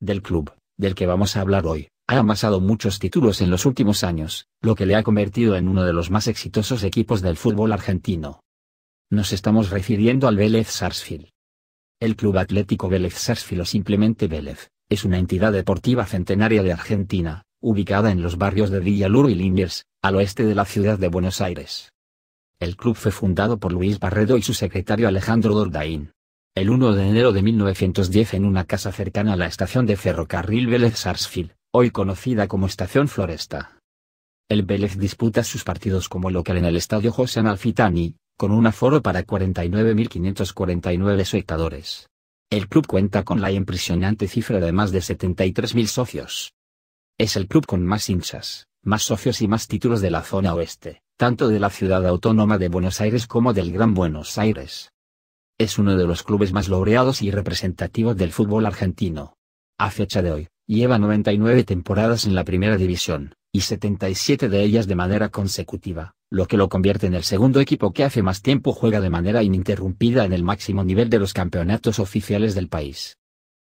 Del club, del que vamos a hablar hoy, ha amasado muchos títulos en los últimos años, lo que le ha convertido en uno de los más exitosos equipos del fútbol argentino. Nos estamos refiriendo al Vélez Sarsfield. El Club Atlético Vélez Sarsfield o simplemente Vélez, es una entidad deportiva centenaria de Argentina, ubicada en los barrios de Villalur y Liniers, al oeste de la ciudad de Buenos Aires. El club fue fundado por Luis Barredo y su secretario Alejandro Dordaín. El 1 de enero de 1910 en una casa cercana a la estación de ferrocarril Vélez Sarsfield, hoy conocida como Estación Floresta. El Vélez disputa sus partidos como local en el Estadio José Analfitani, con un aforo para 49.549 espectadores. El club cuenta con la impresionante cifra de más de 73.000 socios. Es el club con más hinchas, más socios y más títulos de la zona oeste, tanto de la ciudad autónoma de Buenos Aires como del Gran Buenos Aires. Es uno de los clubes más laureados y representativos del fútbol argentino. A fecha de hoy, lleva 99 temporadas en la primera división, y 77 de ellas de manera consecutiva, lo que lo convierte en el segundo equipo que hace más tiempo juega de manera ininterrumpida en el máximo nivel de los campeonatos oficiales del país.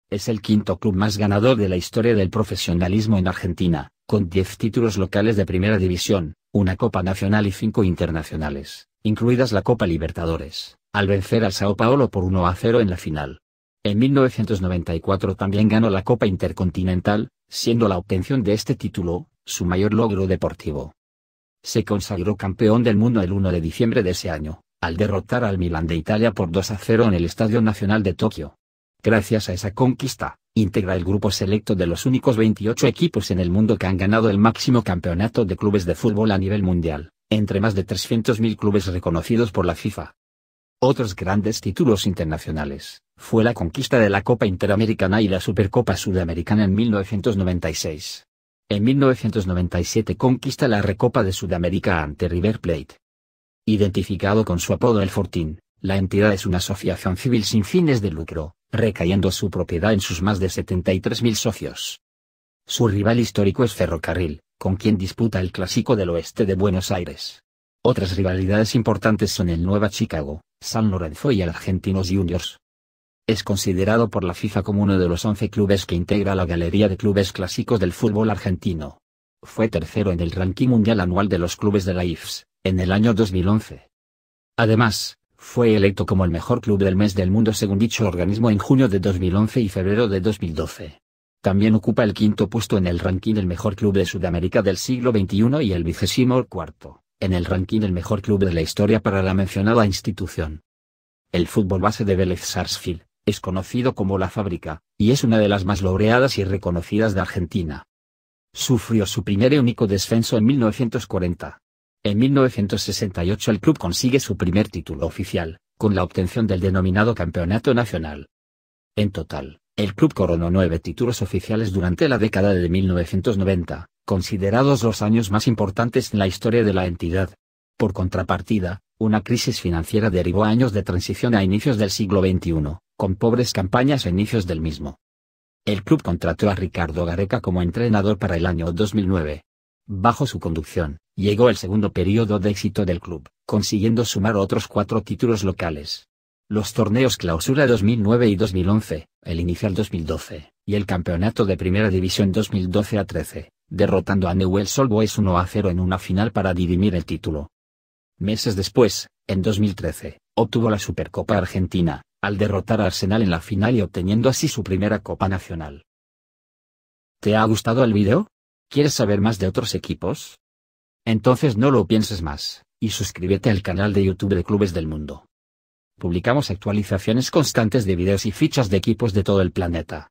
Es el quinto club más ganador de la historia del profesionalismo en Argentina, con 10 títulos locales de primera división, una Copa Nacional y cinco internacionales, incluidas la Copa Libertadores, al vencer al Sao Paulo por 1 a 0 en la final. En 1994 también ganó la Copa Intercontinental, siendo la obtención de este título, su mayor logro deportivo se consagró campeón del mundo el 1 de diciembre de ese año, al derrotar al Milan de Italia por 2 a 0 en el Estadio Nacional de Tokio. Gracias a esa conquista, integra el grupo selecto de los únicos 28 equipos en el mundo que han ganado el máximo campeonato de clubes de fútbol a nivel mundial, entre más de 300.000 clubes reconocidos por la FIFA. Otros grandes títulos internacionales, fue la conquista de la Copa Interamericana y la Supercopa Sudamericana en 1996. En 1997 conquista la Recopa de Sudamérica ante River Plate. Identificado con su apodo El Fortín, la entidad es una asociación civil sin fines de lucro, recayendo su propiedad en sus más de 73.000 socios. Su rival histórico es Ferrocarril, con quien disputa el Clásico del Oeste de Buenos Aires. Otras rivalidades importantes son el Nueva Chicago, San Lorenzo y el Argentinos Juniors. Es considerado por la FIFA como uno de los 11 clubes que integra la galería de clubes clásicos del fútbol argentino. Fue tercero en el ranking mundial anual de los clubes de la IFS, en el año 2011. Además, fue electo como el mejor club del mes del mundo según dicho organismo en junio de 2011 y febrero de 2012. También ocupa el quinto puesto en el ranking del mejor club de Sudamérica del siglo XXI y el vigésimo cuarto, en el ranking del mejor club de la historia para la mencionada institución. El fútbol base de Vélez Sarsfield, es conocido como La Fábrica, y es una de las más laureadas y reconocidas de Argentina. Sufrió su primer y único descenso en 1940. En 1968 el club consigue su primer título oficial, con la obtención del denominado Campeonato Nacional. En total, el club coronó nueve títulos oficiales durante la década de 1990, considerados los años más importantes en la historia de la entidad. Por contrapartida, una crisis financiera derivó años de transición a inicios del siglo XXI, con pobres campañas a inicios del mismo. El club contrató a Ricardo Gareca como entrenador para el año 2009. Bajo su conducción, llegó el segundo periodo de éxito del club, consiguiendo sumar otros cuatro títulos locales. Los torneos Clausura 2009 y 2011, el inicial 2012, y el campeonato de Primera División 2012 a 13, derrotando a Newell's Old Boys 1 a 0 en una final para dirimir el título. Meses después, en 2013, obtuvo la Supercopa Argentina, al derrotar a Arsenal en la final y obteniendo así su primera Copa Nacional. ¿Te ha gustado el video? ¿Quieres saber más de otros equipos? Entonces no lo pienses más, y suscríbete al canal de YouTube de Clubes del Mundo. Publicamos actualizaciones constantes de videos y fichas de equipos de todo el planeta.